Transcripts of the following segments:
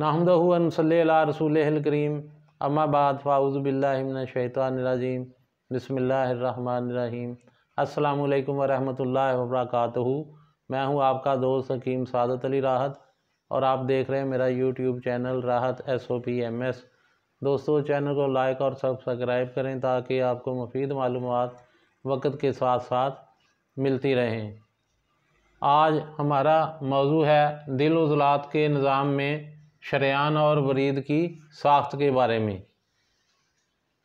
नाहमदहूनसल्ला रसूल करीम अम्माबाद फ़ाउज़बिल्लाशैतवानरजीम बसमीम अल्लाम वरम वर्क मैं हूँ आपका दोस्त हकीम सादत अली राहत और आप देख रहे हैं मेरा YouTube channel Rahat S O P M S दोस्तों चैनल को लाइक और सब्सक्राइब करें ताकि आपको मुफीद मालूम वक्त के साथ साथ मिलती रहें आज हमारा मौजू है दिल उजलात के निज़ाम में श्रेयान और वरीद की साख्त के बारे में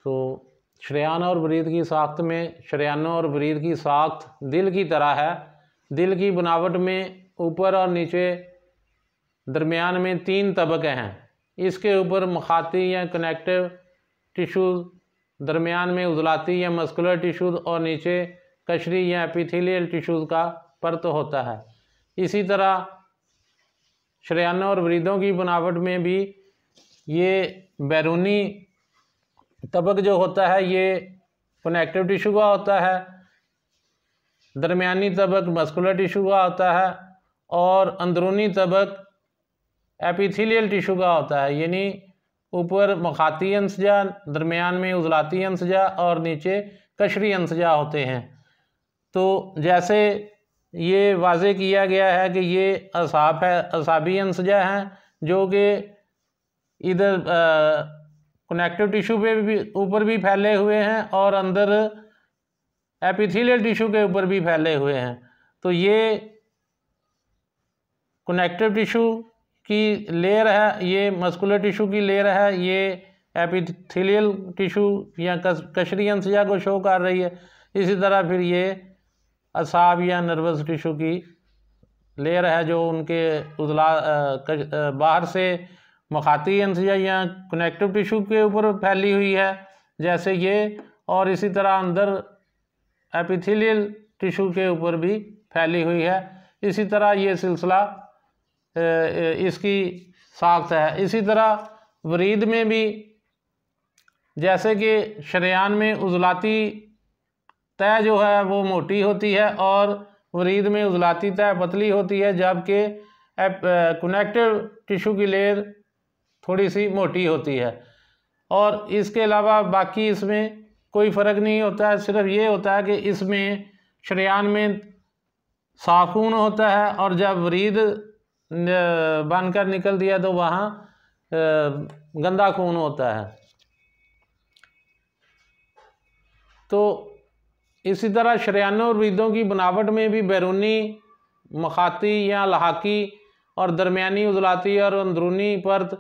तो श्रेयान और वरीद की साख्त में शरेयान और वरीद की साख्त दिल की तरह है दिल की बनावट में ऊपर और नीचे दरमियान में तीन तबके हैं इसके ऊपर मखाती या कनेक्टिव टिशूज़ दरमियान में उजलाती या मस्कुलर टिशूज़ और नीचे कशरी या एपिथेलियल टिशूज़ का परत होता है इसी तरह श्रेयानों और वृद्धों की बनावट में भी ये बैरूनी तबक जो होता है ये कनेक्टिव टिशू का होता है दरमियानी तबक मस्कुलर टिशू का होता है और अंदरूनी तबक एपिथीलियल टिशू का होता है यानी ऊपर मखाती अंशजा दरमियान में उजलाती अंशजा और नीचे कशरी अंशजा होते हैं तो जैसे ये वाज किया गया है कि ये असाफ है असाबी अनसजा हैं जो कि इधर कनेक्टिव टिशू पे भी ऊपर भी फैले हुए हैं और अंदर एपिथेलियल टिशू के ऊपर भी फैले हुए हैं तो ये कनेक्टिव टिशू की लेयर है ये मस्कुलर टिशू की लेयर है ये एपिथेलियल टिशू या कशरी अंसजा को शो कर रही है इसी तरह फिर ये असाब या नर्वस टिशू की लेयर है जो उनके उजला बाहर से मखाती अंसिया या कनेक्टिव टिशू के ऊपर फैली हुई है जैसे ये और इसी तरह अंदर एपिथिलियल टिशू के ऊपर भी फैली हुई है इसी तरह ये सिलसिला इसकी साख्त है इसी तरह वरीद में भी जैसे कि शरियान में उजलाती तय जो है वो मोटी होती है और वरीद में उजलाती तय पतली होती है जबकि कनेक्टिव टिशू की लेयर थोड़ी सी मोटी होती है और इसके अलावा बाकी इसमें कोई फ़र्क नहीं होता है सिर्फ ये होता है कि इसमें शरियान में साखून होता है और जब वरीद बनकर निकल दिया तो वहाँ गंदा खून होता है तो इसी तरह शरियानों और रीदों की बनावट में भी बैरूनी मखाती या लहाकी और दरमियानी उजलाती और अंदरूनी परत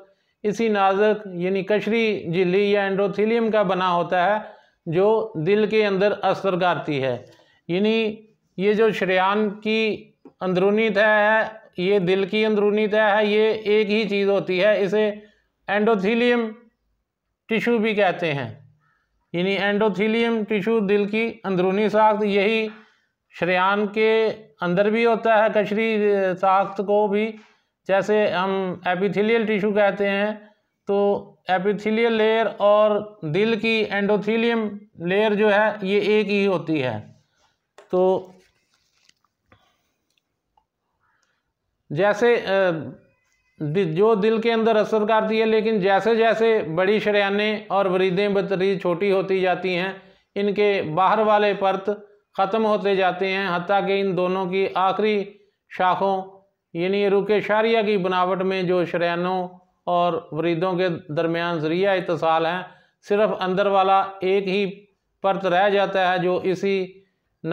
इसी नाजक यानी कशरी झिल्ली या एंड्रोथीलियम का बना होता है जो दिल के अंदर असर करती है यानी ये जो शरियान की अंदरूनी तय है ये दिल की अंदरूनी तय है ये एक ही चीज़ होती है इसे एंडोथीलियम टिशू भी कहते हैं यानी एंडोथीलियम टिशू दिल की अंदरूनी साख्त यही श्रेयान के अंदर भी होता है कशरी साख्त को भी जैसे हम एपिथीलियल टिशू कहते हैं तो एपिथीलियल लेयर और दिल की एंडोथीलियम लेयर जो है ये एक ही होती है तो जैसे जो दिल के अंदर असर करती है लेकिन जैसे जैसे बड़ी शरियाने और वरीदें बतरी छोटी होती जाती हैं इनके बाहर वाले परत ख़त्म होते जाते हैं हती कि इन दोनों की आखिरी शाखों यानी रुक शारिया की बनावट में जो शरियानों और वरीदों के दरमियान ज़रिया इतसाल हैं सिर्फ अंदर वाला एक ही परत रह जाता है जो इसी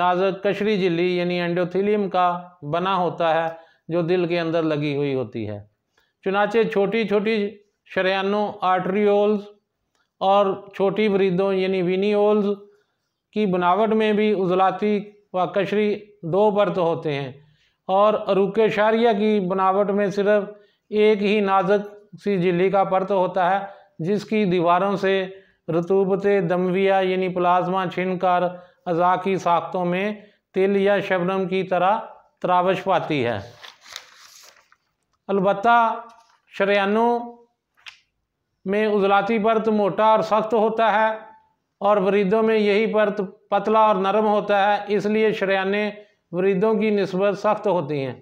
नाजक कशरी झिल्ली यानी एंडोथीलियम का बना होता है जो दिल के अंदर लगी हुई होती है चुनाचे छोटी छोटी शरियानों आर्टरियोल्स और छोटी वृद्धों यानी ओल्स की बनावट में भी उजलाती व कशरी दो बर्त होते हैं और अरुक शारिया की बनावट में सिर्फ एक ही नाजुक सी झिल्ली का परत होता है जिसकी दीवारों से रतूबत दमविया यानी प्लाज्मा छिनकर अज़ा की साख्तों में तिल या शबनम की तरह त्रावश पाती है अलबत् शरियानों में उजलाती परत मोटा और सख्त होता है और वरीदों में यही परत पतला और नरम होता है इसलिए शरियाने वरीदों की नस्बत सख्त होती हैं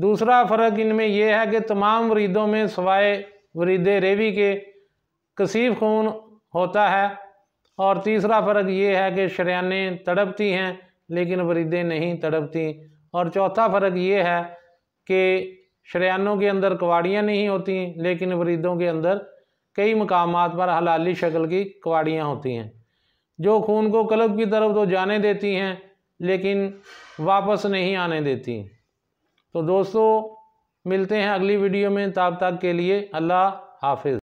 दूसरा फ़र्क इनमें यह है कि तमाम वरीदों में सवाए वरीदे रेवी के कसीफ खून होता है और तीसरा फ़र्क ये है कि शरियाने तड़पती हैं लेकिन वरीदें नहीं तड़पती और चौथा फ़र्क ये है कि शरियानों के अंदर कवाड़ियाँ नहीं होती लेकिन वरीदों के अंदर कई मकाम पर हलाली शक्ल की कवाड़ियाँ होती हैं जो खून को कलब की तरफ तो जाने देती हैं लेकिन वापस नहीं आने देती तो दोस्तों मिलते हैं अगली वीडियो में तब तक के लिए अल्लाह हाफिज़